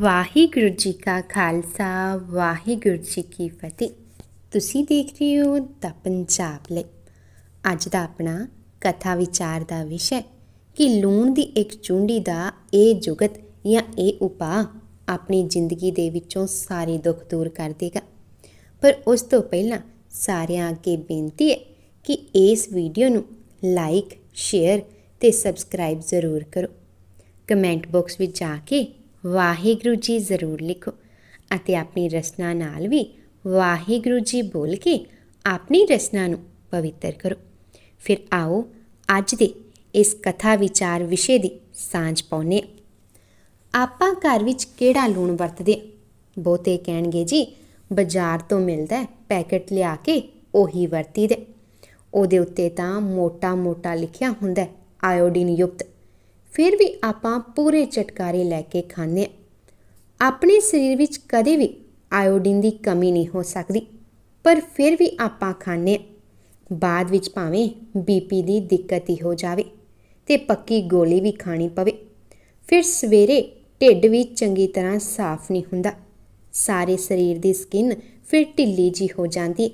ਵਾਹਿਗੁਰੂ ਜੀ ਕਾ ਖਾਲਸਾ ਵਾਹਿਗੁਰੂ ਜੀ ਕੀ ਫਤਿਹ ਤੁਸੀਂ ਦੇਖ ਰਹੇ ਹੋ ਦਾ ਪੰਜਾਬ ਲਈ ਅੱਜ ਦਾ ਆਪਣਾ ਕਥਾ ਵਿਚਾਰ ਦਾ ਵਿਸ਼ਾ ਕਿ ਲੂਣ ਦੀ ਇੱਕ ਚੁੰਡੀ ਦਾ ਇਹ ਜੁਗਤ ਜਾਂ ਇਹ ਉਪਾ ਆਪਣੀ ਜ਼ਿੰਦਗੀ ਦੇ ਵਿੱਚੋਂ ਸਾਰੇ ਦੁੱਖ ਦੂਰ ਕਰ ਦੇਗਾ ਪਰ ਉਸ ਤੋਂ ਪਹਿਲਾਂ ਸਾਰਿਆਂ ਅੱਗੇ ਬੇਨਤੀ ਹੈ ਕਿ ਇਸ ਵੀਡੀਓ ਨੂੰ ਲਾਈਕ ਸ਼ੇਅਰ ਤੇ ਸਬਸਕ੍ਰਾਈਬ ਜ਼ਰੂਰ ਕਰੋ ਕਮੈਂਟ ਬਾਕਸ ਵਿੱਚ ਜਾ ਕੇ ਵਾਹਿਗੁਰੂ ਜੀ ਜ਼ਰੂਰ ਲਿਖੋ ਅਤੇ ਆਪਣੀ ਰਸਨਾ ਨਾਲ ਵੀ ਵਾਹਿਗੁਰੂ ਜੀ ਬੋਲ ਕੇ ਆਪਣੀ ਰਸਨਾ ਨੂੰ ਪਵਿੱਤਰ ਕਰੋ ਫਿਰ ਆਓ ਅੱਜ ਦੇ ਇਸ ਕਥਾ ਵਿਚਾਰ ਵਿਸ਼ੇ ਦੀ ਸਾਂਝ ਪਾਉਨੇ ਆਪਾਂ ਘਰ ਵਿੱਚ ਕਿਹੜਾ ਲੂਣ ਵਰਤਦੇ ਬਹੁਤੇ ਕਹਿਣਗੇ ਜੀ ਬਾਜ਼ਾਰ ਤੋਂ ਮਿਲਦਾ ਹੈ ਪੈਕੇਟ ਲਿਆ ਕੇ ਉਹੀ ਵਰਤੀਦੇ ਉਹਦੇ ਉੱਤੇ ਤਾਂ ਮੋਟਾ-ਮੋਟਾ ਲਿਖਿਆ ਹੁੰਦਾ ਆਇਓਡੀਨ ਯੁਕਤ ਫਿਰ ਵੀ ਆਪਾਂ ਪੂਰੇ ਚਟਕਾਰੇ ਲੈ ਕੇ ਖਾਂਦੇ ਆਪਣੇ ਸਰੀਰ ਵਿੱਚ ਕਦੇ ਵੀ ਆਇਓਡੀਨ ਦੀ ਕਮੀ ਨਹੀਂ ਹੋ ਸਕਦੀ ਪਰ ਫਿਰ ਵੀ ਆਪਾਂ ਖਾਂਦੇ ਬਾਅਦ ਵਿੱਚ ਭਾਵੇਂ ਬੀਪੀ ਦੀ ਦਿੱਕਤ ਹੀ ਹੋ ਜਾਵੇ ਤੇ ਪੱਕੀ ਗੋਲੀ ਵੀ ਖਾਣੀ ਪਵੇ ਫਿਰ ਸਵੇਰੇ ਢਿੱਡ ਵੀ ਚੰਗੀ ਤਰ੍ਹਾਂ ਸਾਫ਼ ਨਹੀਂ ਹੁੰਦਾ ਸਾਰੇ ਸਰੀਰ ਦੀ ਸਕਿਨ ਫਿਰ ਢਿੱਲੀ ਜੀ ਹੋ ਜਾਂਦੀ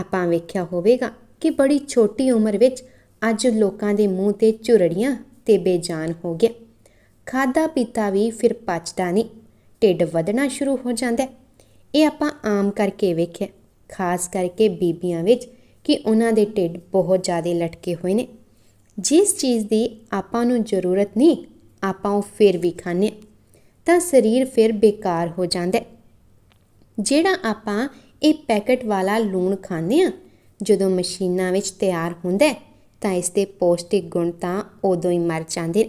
ਆਪਾਂ ਵੇਖਿਆ ਹੋਵੇਗਾ ਕਿ ਬੜੀ ਛੋਟੀ ਉਮਰ ਵਿੱਚ ਅੱਜ ਲੋਕਾਂ ਦੇ ਮੂੰਹ ਤੇ ਝੁਰੜੀਆਂ ਤੇ ਬੇਜਾਨ ਹੋ ਗਿਆ ਖਾਦਾ ਪੀਤਾ ਵੀ ਫਿਰ ਪਚਦਾ ਨਹੀਂ ਢਿੱਡ ਵਧਣਾ ਸ਼ੁਰੂ ਹੋ ਜਾਂਦਾ ਹੈ ਇਹ ਆਪਾਂ ਆਮ ਕਰਕੇ ਵੇਖਿਆ ਖਾਸ ਕਰਕੇ ਬੀਬੀਆਂ ਵਿੱਚ ਕਿ ਉਹਨਾਂ ਦੇ ਢਿੱਡ ਬਹੁਤ ਜ਼ਿਆਦਾ ਲਟਕੇ ਹੋਏ ਨੇ ਜਿਸ ਚੀਜ਼ ਦੀ ਆਪਾਂ ਨੂੰ ਜ਼ਰੂਰਤ ਨਹੀਂ ਆਪਾਂ ਉਹ ਫਿਰ ਵੀ ਖਾਣੇ ਤਾਂ ਸਰੀਰ ਫਿਰ ਬੇਕਾਰ ਹੋ ਜਾਂਦਾ ਜਿਹੜਾ ਆਪਾਂ ਇਹ ਪੈਕਟ ਵਾਲਾ ਲੂਣ ਖਾਂਦੇ ਆ ਜਦੋਂ ਮਸ਼ੀਨਾਂ ਵਿੱਚ ਤਿਆਰ ਹੁੰਦਾ ਹੈ ਤਾਂ ਇਸ ਦੇ ਪੌਸ਼ਟਿਕ ਗੁਣ ਤਾਂ ਉਦੋਂ ਹੀ ਮਰ ਜਾਂਦੇ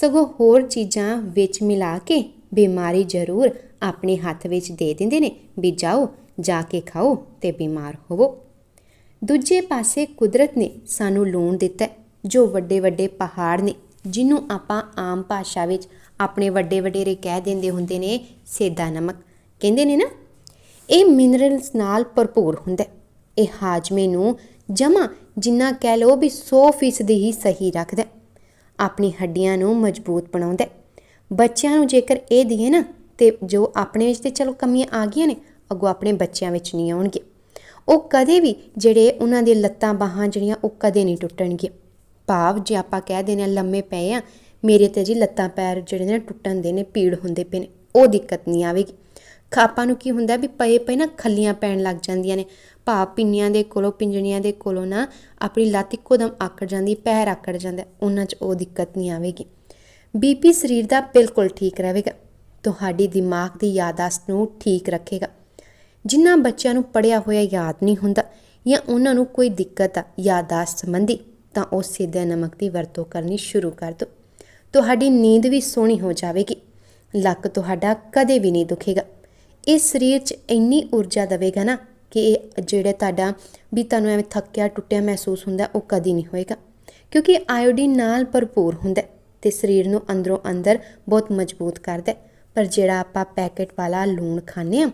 ਸਗੋਂ ਹੋਰ ਚੀਜ਼ਾਂ ਵਿੱਚ ਮਿਲਾ ਕੇ ਬਿਮਾਰੀ ਜ਼ਰੂਰ ਆਪਣੇ ਹੱਥ ਵਿੱਚ ਦੇ ਦਿੰਦੇ ਨੇ ਵੀ ਜਾਓ ਜਾ ਕੇ ਖਾਓ ਤੇ ਬਿਮਾਰ ਹੋਵੋ ਦੂਜੇ ਪਾਸੇ ਕੁਦਰਤ ਨੇ ਸਾਨੂੰ ਲੂਣ ਦਿੱਤਾ ਜੋ ਵੱਡੇ ਵੱਡੇ ਪਹਾੜ ਨੇ ਜਿਹਨੂੰ ਆਪਾਂ ਆਮ ਭਾਸ਼ਾ ਵਿੱਚ ਆਪਣੇ ਵੱਡੇ ਵਡੇਰੇ ਕਹਿ ਦਿੰਦੇ ਹੁੰਦੇ ਨੇ ਸੇਦਾ ਨਮਕ ਕਹਿੰਦੇ ਨੇ ਨਾ ਇਹ ਮਿਨਰਲਸ ਨਾਲ ਭਰਪੂਰ ਹੁੰਦਾ ਇਹ ਹਾਜਮੇ ਨੂੰ ਜਮਾ ਜਿੰਨਾ ਕਹਿ ਲੋ ਵੀ 100% ਹੀ ਸਹੀ ਰੱਖਦਾ ਆਪਣੀ ਹੱਡੀਆਂ ਨੂੰ ਮਜ਼ਬੂਤ ਬਣਾਉਂਦਾ ਬੱਚਿਆਂ ਨੂੰ ਜੇਕਰ ਇਹ ਦਈਏ ਨਾ ਤੇ ਜੋ ਆਪਣੇ ਵਿੱਚ ਤੇ ਚਲੋ ਕਮੀਆਂ ਆ ਗਈਆਂ ਨੇ ਅੱਗੋਂ ਆਪਣੇ ਬੱਚਿਆਂ ਵਿੱਚ ਨਹੀਂ ਆਉਣਗੇ ਉਹ ਕਦੇ ਵੀ ਜਿਹੜੇ ਉਹਨਾਂ ਦੇ ਲੱਤਾਂ ਬਾਹਾਂ ਜਿਹੜੀਆਂ ਉਹ ਕਦੇ ਨਹੀਂ ਟੁੱਟਣਗੀਆਂ ਭਾਵ ਜੇ ਆਪਾਂ ਕਹਿ ਦੇਣਾ ਲੰਮੇ ਪਏ ਆ ਮੇਰੇ ਤੇ ਜੀ ਲੱਤਾਂ ਪੈਰ ਜਿਹੜੇ ਨੇ ਟੁੱਟਣ ਦੇ ਨੇ ਪੀੜ ਹੁੰਦੇ ਪਏ ਨੇ ਉਹ ਦਿੱਕਤ ਨਹੀਂ ਆਵੇਗੀ ਖਾਪਾਂ ਨੂੰ ਕੀ ਹੁੰਦਾ ਵੀ ਪਏ ਪਏ ਨਾ ਖੱਲੀਆਂ ਪੈਣ ਲੱਗ ਜਾਂਦੀਆਂ ਨੇ ਭਾਵ ਪਿੰਨੀਆਂ ਦੇ ਕੋਲੋਂ ਪਿੰਜਣੀਆਂ ਦੇ ਕੋਲੋਂ ਨਾ ਆਪਣੀ ਲੱਤ ਇੱਕੋਦਮ ਆਕੜ ਜਾਂਦੀ ਪੈਰ ਆਕੜ ਜਾਂਦਾ ਉਹਨਾਂ 'ਚ ਉਹ ਦਿੱਕਤ ਨਹੀਂ ਆਵੇਗੀ ਬੀਪੀ ਸਰੀਰ ਦਾ ਬਿਲਕੁਲ ਠੀਕ ਰਹੇਗਾ ਤੁਹਾਡੀ ਦਿਮਾਗ ਦੀ ਯਾਦਾਸ ਨੂੰ ਠੀਕ ਰੱਖੇਗਾ ਜਿਨ੍ਹਾਂ ਬੱਚਿਆਂ ਨੂੰ ਪੜਿਆ ਹੋਇਆ ਯਾਦ ਨਹੀਂ ਹੁੰਦਾ ਜਾਂ ਉਹਨਾਂ ਨੂੰ ਕੋਈ ਦਿੱਕਤ ਆ ਯਾਦਾਸ ਸੰਬੰਧੀ ਤਾਂ ਉਹ ਸਿੱਧਾ ਨਮਕ ਦੀ ਵਰਤੋਂ ਕਰਨੀ ਸ਼ੁਰੂ ਕਰ ਦਿਓ ਤੁਹਾਡੀ ਨੀਂਦ ਵੀ ਸੋਹਣੀ ਹੋ ਜਾਵੇਗੀ ਲੱਕ ਤੁਹਾਡਾ ਕਦੇ ਵੀ ਨਹੀਂ ਦੁਖੇਗਾ ਇਹ ਸਰੀਰ 'ਚ ਇੰਨੀ ਊਰਜਾ ਦੇਵੇਗਾ ਨਾ ਕਿ ਇਹ ਜਿਹੜਾ ਤੁਹਾਡਾ ਵੀ ਤੁਹਾਨੂੰ ਐਵੇਂ ਥੱਕਿਆ ਟੁੱਟਿਆ ਮਹਿਸੂਸ ਹੁੰਦਾ ਉਹ ਕਦੀ ਨਹੀਂ ਹੋਏਗਾ ਕਿਉਂਕਿ ਆਇਓਡੀਨ ਨਾਲ ਭਰਪੂਰ ਹੁੰਦਾ ਤੇ ਸਰੀਰ ਨੂੰ ਅੰਦਰੋਂ ਅੰਦਰ ਬਹੁਤ ਮਜ਼ਬੂਤ ਕਰਦਾ ਪਰ ਜਿਹੜਾ ਆਪਾਂ ਪੈਕੇਟ ਵਾਲਾ ਲੂਣ ਖਾਂਦੇ ਆ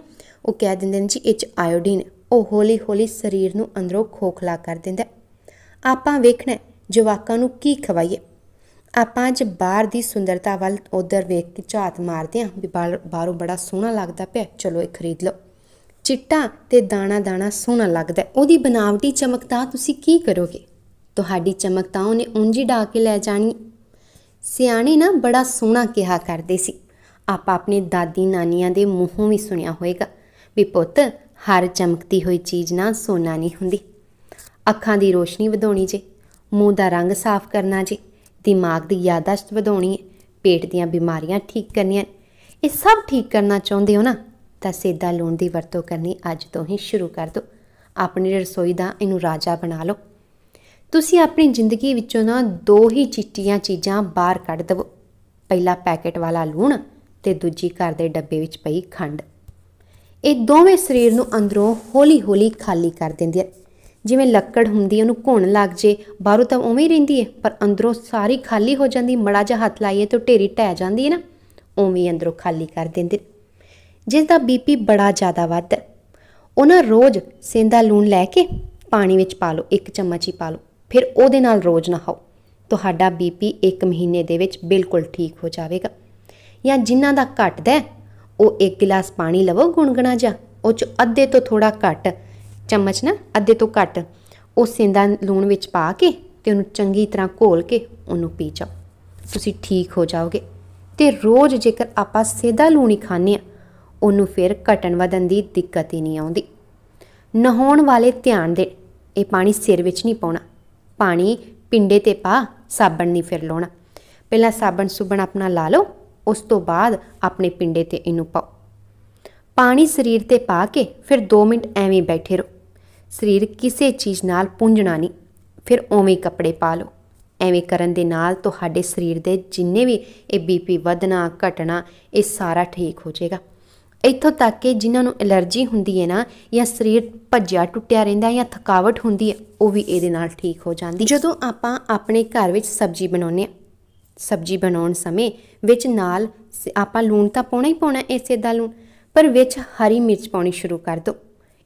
ਉਹ ਕਹਿ ਦਿੰਦੇ ਨੇ ਜੀ ਇਹ ਚ ਆਇਓਡੀਨ ਉਹ ਹੌਲੀ ਹੌਲੀ ਸਰੀਰ ਨੂੰ ਅੰਦਰੋਂ ਖੋਖਲਾ ਕਰ ਦਿੰਦਾ ਆਪਾਂ ਵੇਖਣਾ ਜਵਾਕਾਂ ਨੂੰ ਕੀ ਖਵਾਈਏ ਆਪਾਂ ਅੱਜ ਬਾਹਰ ਦੀ ਸੁੰਦਰਤਾ ਵੱਲ ਉਧਰ ਵੇਖ ਕੇ ਝਾਤ ਮਾਰਦੇ ਆ ਵੀ ਬਾਹਰੋਂ ਬੜਾ ਸੋਹਣਾ ਲੱਗਦਾ ਪਿਆ ਚਲੋ ਇਹ ਖਰੀਦ ਲਓ ਚਿੱਟਾ ਤੇ ਦਾਣਾ-ਦਾਣਾ ਸੋਹਣਾ ਲੱਗਦਾ ਉਹਦੀ ਬਨਾਵਟੀ ਚਮਕਤਾ ਤੁਸੀਂ ਕੀ ਕਰੋਗੇ ਤੁਹਾਡੀ ਚਮਕਤਾ ਉਹਨੇ ਉਂਝੀ ਢਾ ਕੇ ਲੈ ਜਾਣੀ ਸਿਆਣੇ ਨਾ ਬੜਾ ਸੋਹਣਾ ਕਿਹਾ ਕਰਦੇ ਸੀ ਆਪ ਆਪਣੇ ਦਾਦੀ ਨਾਨੀਆਂ ਦੇ ਮੂੰਹੋਂ ਵੀ ਸੁਣਿਆ ਹੋਵੇਗਾ ਵੀ ਪੁੱਤ ਹਰ ਚਮਕਦੀ ਹੋਈ ਚੀਜ਼ ਨਾ ਸੋਨਾ ਨਹੀਂ ਹੁੰਦੀ ਅੱਖਾਂ ਦੀ ਰੋਸ਼ਨੀ ਵਧਾਉਣੀ ਜੇ ਮੂੰਹ ਦਾ ਰੰਗ ਸਾਫ਼ ਕਰਨਾ ਜੇ ਦਿਮਾਗ ਦੀ ਯਾਦਾਸ਼ਤ ਵਧਾਉਣੀ ਹੈ ਪੇਟ ਦੀਆਂ ਬਿਮਾਰੀਆਂ ਠੀਕ ਕਰਨੀਆਂ ਇਹ ਸਭ ਠੀਕ ਕਰਨਾ ਚਾਹੁੰਦੇ ਹੋ ਨਾ ਤਾਂ ਸੇਦਾ ਲੂਣ ਦੀ ਵਰਤੋਂ ਕਰਨੀ ਅੱਜ ਤੋਂ ਹੀ ਸ਼ੁਰੂ ਕਰ ਦਿਓ ਆਪਣੀ ਰਸੋਈ ਦਾ ਇਹਨੂੰ ਰਾਜਾ ਬਣਾ ਲਓ ਤੁਸੀਂ ਆਪਣੀ ਜ਼ਿੰਦਗੀ ਵਿੱਚੋਂ ਨਾ ਦੋ ਹੀ ਚਿੱਟੀਆਂ ਚੀਜ਼ਾਂ ਬਾਹਰ ਕੱਢ ਦਿਓ ਪਹਿਲਾ ਪੈਕੇਟ ਵਾਲਾ ਲੂਣ ਤੇ ਦੂਜੀ ਘਰ ਦੇ ਡੱਬੇ ਵਿੱਚ ਪਈ ਖੰਡ ਇਹ ਦੋਵੇਂ ਸਰੀਰ ਨੂੰ ਅੰਦਰੋਂ ਹੌਲੀ-ਹੌਲੀ ਖਾਲੀ ਕਰ ਦਿੰਦੀ ਹੈ ਜਿਵੇਂ ਲੱਕੜ ਹੁੰਦੀ ਉਹਨੂੰ ਘੁਣ ਲੱਗ ਜੇ ਬਾਹਰੋਂ ਤਾਂ ਉਵੇਂ ਹੀ ਰਹਿੰਦੀ ਹੈ ਪਰ ਅੰਦਰੋਂ ਸਾਰੀ ਖਾਲੀ ਹੋ ਜਾਂਦੀ ਮੜਾ ਜਿਹਾ ਹੱਥ ਲਾਈਏ ਤਾਂ ਢੇਰੀ ਟਹਿ ਜਾਂਦੀ ਹੈ ਨਾ ਉਵੇਂ ਅੰਦਰੋਂ ਖਾਲੀ ਕਰ ਦਿੰਦੇ ਜਿਸ ਦਾ ਬੀਪੀ ਬੜਾ ਜ਼ਿਆਦਾ ਵੱਧ ਹੈ ਉਹਨਾਂ ਰੋਜ਼ ਸੇਂਦਾ ਲੂਣ ਲੈ ਕੇ ਪਾਣੀ ਵਿੱਚ ਪਾ ਲਓ ਇੱਕ ਚਮਚ ਹੀ ਪਾ ਲਓ ਫਿਰ ਉਹਦੇ ਨਾਲ ਰੋਜ਼ ਨਹਾਓ ਤੁਹਾਡਾ ਬੀਪੀ 1 ਮਹੀਨੇ ਦੇ ਵਿੱਚ ਬਿਲਕੁਲ ਠੀਕ ਹੋ ਜਾਵੇਗਾ ਜਾਂ ਜਿਨ੍ਹਾਂ ਦਾ ਘਟਦਾ ਹੈ ਉਹ ਇੱਕ ਗਲਾਸ ਪਾਣੀ ਲਵੋ ਗੁੰਗਣਾ ਜਾ ਉਹ ਚ ਅੱਧੇ ਤੋਂ ਥੋੜਾ ਘੱਟ ਚਮਚ ਨਾ ਅੱਧੇ ਤੋਂ ਘੱਟ ਉਹ ਸੇਂਦਾ ਲੂਣ ਵਿੱਚ ਪਾ ਕੇ ਤੇ ਉਹਨੂੰ ਚੰਗੀ ਤਰ੍ਹਾਂ ਘੋਲ ਕੇ ਉਹਨੂੰ ਪੀ ਜਾਓ ਤੁਸੀਂ ਠੀਕ ਹੋ ਜਾਓਗੇ ਤੇ ਰੋਜ਼ ਜੇਕਰ ਆਪਾਂ ਸੇਦਾ ਲੂਣ ਹੀ ਖਾਣੇ ਆ ਉਹਨੂੰ ਫਿਰ ਘਟਣ ਵਧਣ ਦੀ ਦਿੱਕਤ ਹੀ ਨਹੀਂ ਆਉਂਦੀ ਨਹਾਉਣ ਵਾਲੇ ਧਿਆਨ ਦੇ ਇਹ ਪਾਣੀ ਸਿਰ ਵਿੱਚ ਨਹੀਂ ਪਾਉਣਾ ਪਾਣੀ ਪਿੰਡੇ ਤੇ ਪਾ ਸਾਬਣ ਨਹੀਂ ਫਿਰ ਲਾਉਣਾ ਪਹਿਲਾਂ ਸਾਬਣ ਸੁਬਣ ਆਪਣਾ ਲਾ ਲਓ ਉਸ ਤੋਂ ਬਾਅਦ ਆਪਣੇ ਪਿੰਡੇ ਤੇ ਇਹਨੂੰ ਪਾਓ ਪਾਣੀ ਸਰੀਰ ਤੇ ਪਾ ਕੇ ਫਿਰ 2 ਮਿੰਟ ਐਵੇਂ ਬੈਠੇ ਰਹੋ ਸਰੀਰ ਕਿਸੇ ਚੀਜ਼ ਨਾਲ ਪੁੰਝਣਾ ਨਹੀਂ ਫਿਰ ਓਵੇਂ ਕੱਪੜੇ ਪਾ ਲਓ ਐਵੇਂ ਕਰਨ ਦੇ ਨਾਲ ਤੁਹਾਡੇ ਸਰੀਰ ਦੇ ਜਿੰਨੇ ਵੀ ਇਹ ਬੀਪੀ ਵਧਣਾ ਘਟਣਾ ਇਹ ਸਾਰਾ ਠੀਕ ਹੋ ਜਾਏਗਾ ਇੱਥੋਂ ਤੱਕ ਕਿ ਜਿਨ੍ਹਾਂ ਨੂੰ ਅਲਰਜੀ ਹੁੰਦੀ ਹੈ ਨਾ ਜਾਂ ਸਰੀਰ ਭੱਜਿਆ ਟੁੱਟਿਆ ਰਹਿੰਦਾ ਜਾਂ ਥਕਾਵਟ ਹੁੰਦੀ ਹੈ ਉਹ ਵੀ ਇਹਦੇ ਨਾਲ ਠੀਕ ਹੋ ਜਾਂਦੀ ਜਦੋਂ ਆਪਾਂ ਆਪਣੇ ਘਰ ਵਿੱਚ ਸਬਜ਼ੀ ਬਣਾਉਂਦੇ ਆ ਸਬਜ਼ੀ ਬਣਾਉਣ ਸਮੇਂ ਵਿੱਚ ਨਾਲ ਆਪਾਂ ਲੂਣ ਤਾਂ ਪਾਉਣਾ ਹੀ ਪਾਉਣਾ ਇਸੇ ਦਾ ਲੂਣ ਪਰ ਵਿੱਚ ਹਰੀ ਮਿਰਚ ਪਾਉਣੀ ਸ਼ੁਰੂ ਕਰ ਦਿਓ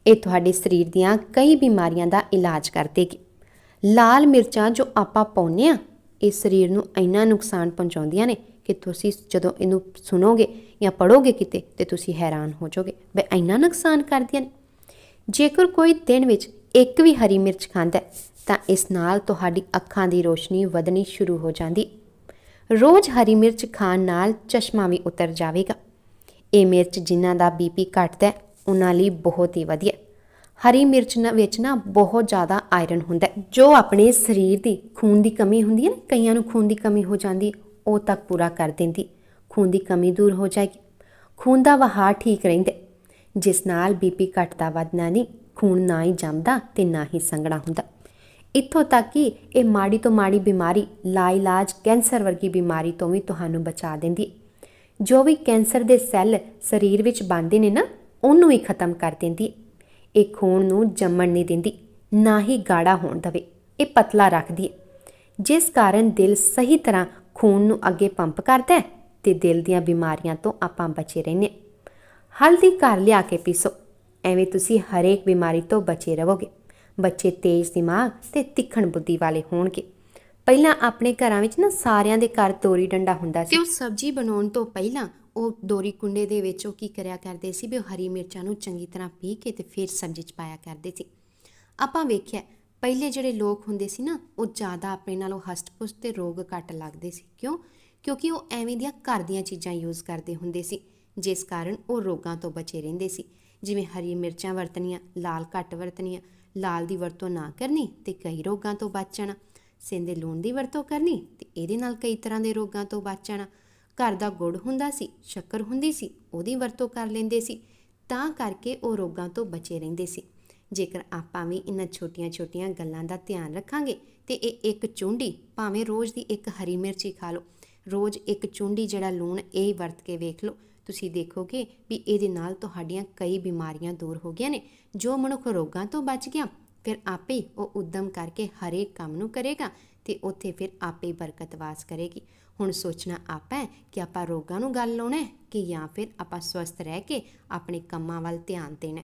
ਇਹ ਤੁਹਾਡੇ ਸਰੀਰ ਦੀਆਂ ਕਈ ਬਿਮਾਰੀਆਂ ਦਾ ਇਲਾਜ ਕਰ ਦੇਗੀ ਲਾਲ ਮਿਰਚਾਂ ਜੋ ਆਪਾਂ ਪਾਉਨੇ ਆ ਇਹ ਸਰੀਰ ਨੂੰ ਇੰਨਾ ਨੁਕਸਾਨ ਪਹੁੰਚਾਉਂਦੀਆਂ ਨੇ ਕਿ ਤੁਸੀਂ ਜਦੋਂ ਇਹਨੂੰ ਸੁਣੋਗੇ ਜਾਂ ਪੜੋਗੇ ਕਿਤੇ ਤੇ ਤੁਸੀਂ ਹੈਰਾਨ ਹੋ ਜਾਓਗੇ ਬਈ ਇੰਨਾ ਨੁਕਸਾਨ ਕਰਦੀਆਂ ਨੇ ਜੇਕਰ ਕੋਈ ਦਿਨ ਵਿੱਚ ਇੱਕ ਵੀ ਹਰੀ ਮਿਰਚ ਖਾਂਦਾ ਤਾਂ ਇਸ ਨਾਲ ਤੁਹਾਡੀ ਅੱਖਾਂ ਦੀ ਰੋਸ਼ਨੀ ਵਧਣੀ ਸ਼ੁਰੂ ਹੋ ਜਾਂਦੀ ਰੋਜ਼ ਹਰੀ ਮਿਰਚ ਖਾਣ ਨਾਲ ਚਸ਼ਮਾ ਵੀ ਉਤਰ ਜਾਵੇਗਾ ਇਹ ਮਿਰਚ ਜਿਨ੍ਹਾਂ ਦਾ ਬੀਪੀ ਘਟਦਾ ਹੈ ਉਹਨਾਂ ਲਈ ਬਹੁਤ ਹੀ ਵਧੀਆ ਹਰੀ ਮਿਰਚ ਵਿੱਚ ਨਾ ਬਹੁਤ ਜ਼ਿਆਦਾ ਆਇਰਨ ਹੁੰਦਾ ਜੋ ਆਪਣੇ ਸਰੀਰ ਦੀ ਖੂਨ ਦੀ ਕਮੀ ਹੁੰਦੀ ਹੈ ਨਾ ਕਈਆਂ ਨੂੰ ਖੂਨ ਦੀ ਕਮੀ ਹੋ ਜਾਂਦੀ ਉਹ ਤੱਕ ਪੂਰਾ ਕਰ ਦਿੰਦੀ ਖੂਨ ਦੀ ਕਮੀ ਦੂਰ ਹੋ ਜਾਏਗੀ ਖੂਨ ਦਾ ਵਹਾਅ ਠੀਕ ਰਹਿੰਦਾ ਜਿਸ ਨਾਲ ਬੀਪੀ ਘਟਦਾ ਵਧਣਾ ਨਹੀਂ ਖੂਨ ਨਾ ਹੀ ਜੰਮਦਾ ਤੇ ਨਾ ਹੀ ਸੰਗੜਾ ਹੁੰਦਾ ਇੱਥੋਂ ਤੱਕ ਕਿ ਇਹ ਮਾੜੀ ਤੋਂ ਮਾੜੀ ਬਿਮਾਰੀ ਲਾਇਲਾਜ ਕੈਂਸਰ ਵਰਗੀ ਬਿਮਾਰੀ ਤੋਂ ਵੀ ਤੁਹਾਨੂੰ ਬਚਾ ਦਿੰਦੀ ਜੋ ਵੀ ਕੈਂਸਰ ਦੇ ਸੈੱਲ ਸਰੀਰ ਵਿੱਚ ਬੰਦੇ ਨੇ ਨਾ ਉਹਨੂੰ ਹੀ ਖਤਮ ਕਰ ਦਿੰਦੀ ਇਹ ਖੂਨ ਨੂੰ ਜੰਮਣ ਨਹੀਂ ਦਿੰਦੀ ਨਾ ਹੀ ਗਾੜਾ ਹੋਣ ਦਵੇ ਇਹ ਪਤਲਾ ਰੱਖਦੀ ਜਿਸ ਕਾਰਨ ਦਿਲ ਸਹੀ ਤਰ੍ਹਾਂ ਖੂਨ ਨੂੰ ਅੱਗੇ ਪੰਪ ਕਰਦਾ ਹੈ ਤੇ ਦਿਲ ਦੀਆਂ ਬਿਮਾਰੀਆਂ ਤੋਂ ਆਪਾਂ ਬਚੇ ਰਹਿੰਦੇ ਹਲਦੀ ਘਰ ਲਿਆ ਕੇ ਪੀਸੋ ਐਵੇਂ ਤੁਸੀਂ ਹਰੇਕ ਬਿਮਾਰੀ ਤੋਂ ਬਚੇ ਰਹੋਗੇ ਬੱਚੇ ਤੇਜ਼ ਦਿਮਾਗ ਤੇ ਤਿੱਖਣ ਬੁੱਧੀ ਵਾਲੇ ਹੋਣਗੇ ਪਹਿਲਾਂ ਆਪਣੇ ਘਰਾਂ ਵਿੱਚ ਨਾ ਸਾਰਿਆਂ ਦੇ ਘਰ ਤੋਰੀ ਡੰਡਾ ਹੁੰਦਾ ਸੀ ਤੇ ਉਹ ਸਬਜ਼ੀ ਬਣਾਉਣ ਤੋਂ ਪਹਿਲਾਂ ਉਹ ਦੋਰੀ ਕੁੰਡੇ ਦੇ ਵਿੱਚ ਉਹ ਕੀ ਕਰਿਆ ਕਰਦੇ ਸੀ ਵੀ ਹਰੀ ਮਿਰਚਾਂ ਨੂੰ ਚੰਗੀ ਤਰ੍ਹਾਂ ਪੀ ਕੇ ਤੇ ਫਿਰ ਸਬਜ਼ੀ 'ਚ ਪਾਇਆ ਕਰਦੇ ਸੀ ਆਪਾਂ ਵੇਖਿਆ ਪਹਿਲੇ ਜਿਹੜੇ ਲੋਕ ਹੁੰਦੇ ਸੀ ਨਾ ਉਹ ਜ਼ਿਆਦਾ ਆਪਣੇ ਨਾਲੋਂ ਉਹ ਹਸਤਪੁਸ਼ ਤੇ ਰੋਗ ਘੱਟ ਲੱਗਦੇ ਸੀ ਕਿਉਂ ਕਿਉਂਕਿ ਉਹ ਐਵੇਂ ਦੀਆਂ ਘਰ ਦੀਆਂ ਚੀਜ਼ਾਂ ਯੂਜ਼ ਕਰਦੇ ਹੁੰਦੇ ਸੀ ਜਿਸ ਕਾਰਨ ਉਹ ਰੋਗਾਂ ਤੋਂ ਬਚੇ ਰਹਿੰਦੇ ਸੀ ਜਿਵੇਂ ਹਰੀ ਮਿਰਚਾਂ ਵਰਤਣੀਆਂ ਲਾਲ ਘੱਟ ਵਰਤਣੀਆਂ ਲਾਲ ਦੀ ਵਰਤੋਂ ਨਾ ਕਰਨੀ ਤੇ ਕਈ ਰੋਗਾਂ ਤੋਂ ਬਚਣਾ ਸਿੰਦੇ ਲੂਣ ਦੀ ਵਰਤੋਂ ਕਰਨੀ ਤੇ ਇਹਦੇ ਨਾਲ ਕਈ ਤਰ੍ਹਾਂ ਦੇ ਰੋਗਾਂ ਤੋਂ ਬਚਣਾ ਘਰ ਦਾ ਗੁੜ ਹੁੰਦਾ ਸੀ ਸ਼ੱਕਰ ਹੁੰਦੀ ਸੀ ਉਹਦੀ ਵਰਤੋਂ ਕਰ ਲੈਂਦੇ ਸੀ ਤਾਂ ਕਰਕੇ ਉਹ ਰੋਗਾਂ ਤੋਂ ਬਚੇ ਰਹਿੰਦੇ ਸੀ ਜੇਕਰ ਆਪਾਂ ਵੀ ਇਨ੍ਹਾਂ ਛੋਟੀਆਂ-ਛੋਟੀਆਂ ਗੱਲਾਂ ਦਾ ਧਿਆਨ ਰੱਖਾਂਗੇ ਤੇ ਇਹ ਇੱਕ ਚੁੰਡੀ ਭਾਵੇਂ ਰੋਜ਼ ਦੀ ਇੱਕ ਹਰੀ ਮਿਰਚੀ ਖਾ ਲਓ ਰੋਜ਼ ਇੱਕ ਚੁੰਡੀ ਜਿਹੜਾ ਲੂਣ ਇਹ ਵਰਤ ਕੇ ਵੇਖ ਲਓ ਤੁਸੀਂ ਦੇਖੋਗੇ ਵੀ ਇਹਦੇ ਨਾਲ ਤੁਹਾਡੀਆਂ ਕਈ ਬਿਮਾਰੀਆਂ ਦੂਰ ਹੋ ਗਈਆਂ ਨੇ ਜੋ ਮਨੁੱਖ ਰੋਗਾਂ ਤੋਂ ਬਚ ਗਿਆ ਫਿਰ ਆਪੇ ਉਹ ਉਦਮ ਕਰਕੇ ਹਰੇਕ ਕੰਮ ਨੂੰ ਕਰੇਗਾ ਤੇ ਉੱਥੇ ਫਿਰ ਆਪੇ ਬਰਕਤ ਵਾਸ ਕਰੇਗੀ ਹੁਣ ਸੋਚਣਾ ਆਪਾਂ ਕਿ ਆਪਾਂ ਰੋਗਾਂ ਨੂੰ ਗੱਲ ਲਾਉਣਾ ਹੈ ਕਿ ਜਾਂ ਫਿਰ ਆਪਾਂ ਸਵਸਥ ਰਹਿ ਕੇ ਆਪਣੇ ਕੰਮਾਂ ਵੱਲ ਧਿਆਨ ਦੇਣਾ